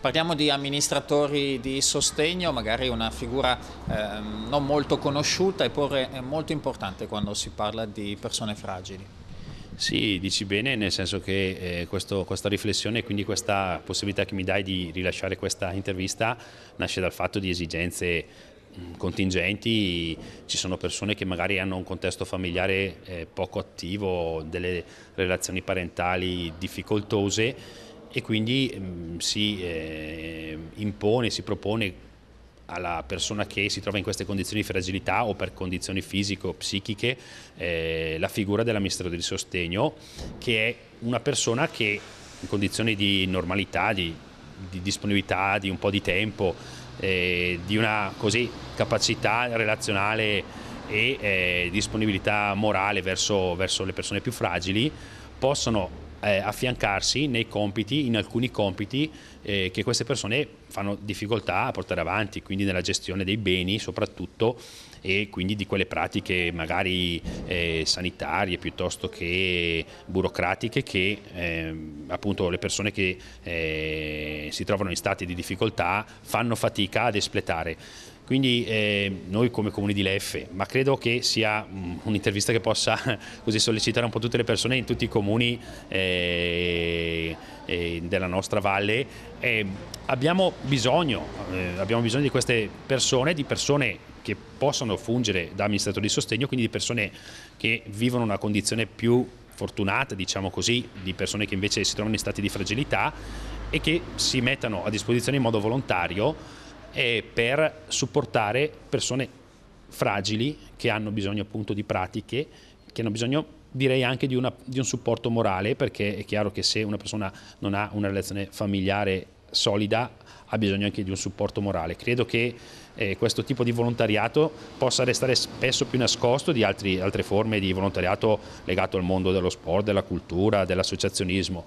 Parliamo di amministratori di sostegno, magari una figura eh, non molto conosciuta eppure è molto importante quando si parla di persone fragili. Sì, dici bene, nel senso che eh, questo, questa riflessione e quindi questa possibilità che mi dai di rilasciare questa intervista nasce dal fatto di esigenze mm, contingenti, ci sono persone che magari hanno un contesto familiare eh, poco attivo, delle relazioni parentali difficoltose e quindi mh, mm, si eh, impone, si propone alla persona che si trova in queste condizioni di fragilità o per condizioni fisiche o psichiche eh, la figura dell'amministratore di sostegno che è una persona che in condizioni di normalità, di, di disponibilità, di un po' di tempo, eh, di una così, capacità relazionale e eh, disponibilità morale verso, verso le persone più fragili possono eh, affiancarsi nei compiti, in alcuni compiti eh, che queste persone fanno difficoltà a portare avanti, quindi nella gestione dei beni soprattutto e quindi di quelle pratiche magari eh, sanitarie piuttosto che burocratiche che eh, appunto le persone che eh, si trovano in stati di difficoltà fanno fatica ad espletare. Quindi eh, noi come Comuni di Leffe, ma credo che sia mm, un'intervista che possa così sollecitare un po' tutte le persone in tutti i comuni eh, eh, della nostra valle, eh, abbiamo bisogno, eh, abbiamo bisogno di queste persone, di persone che possono fungere da amministratori di sostegno, quindi di persone che vivono una condizione più fortunata, diciamo così, di persone che invece si trovano in stati di fragilità e che si mettano a disposizione in modo volontario è per supportare persone fragili che hanno bisogno appunto di pratiche, che hanno bisogno direi anche di, una, di un supporto morale perché è chiaro che se una persona non ha una relazione familiare solida ha bisogno anche di un supporto morale. Credo che eh, questo tipo di volontariato possa restare spesso più nascosto di altri, altre forme di volontariato legato al mondo dello sport, della cultura, dell'associazionismo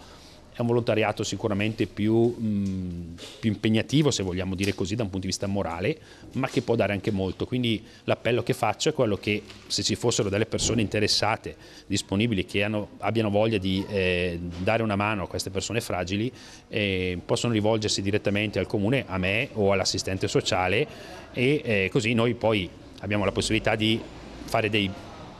è un volontariato sicuramente più, mh, più, impegnativo, se vogliamo dire così, da un punto di vista morale, ma che può dare anche molto. Quindi l'appello che faccio è quello che se ci fossero delle persone interessate, disponibili, che hanno, abbiano voglia di eh, dare una mano a queste persone fragili, eh, possono rivolgersi direttamente al comune, a me o all'assistente sociale e eh, così noi poi abbiamo la possibilità di fare dei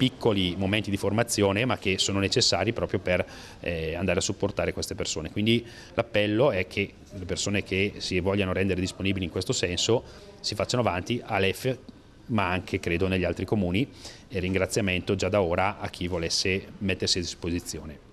piccoli momenti di formazione ma che sono necessari proprio per eh, andare a supportare queste persone. Quindi l'appello è che le persone che si vogliano rendere disponibili in questo senso si facciano avanti all'EF ma anche credo negli altri comuni e ringraziamento già da ora a chi volesse mettersi a disposizione.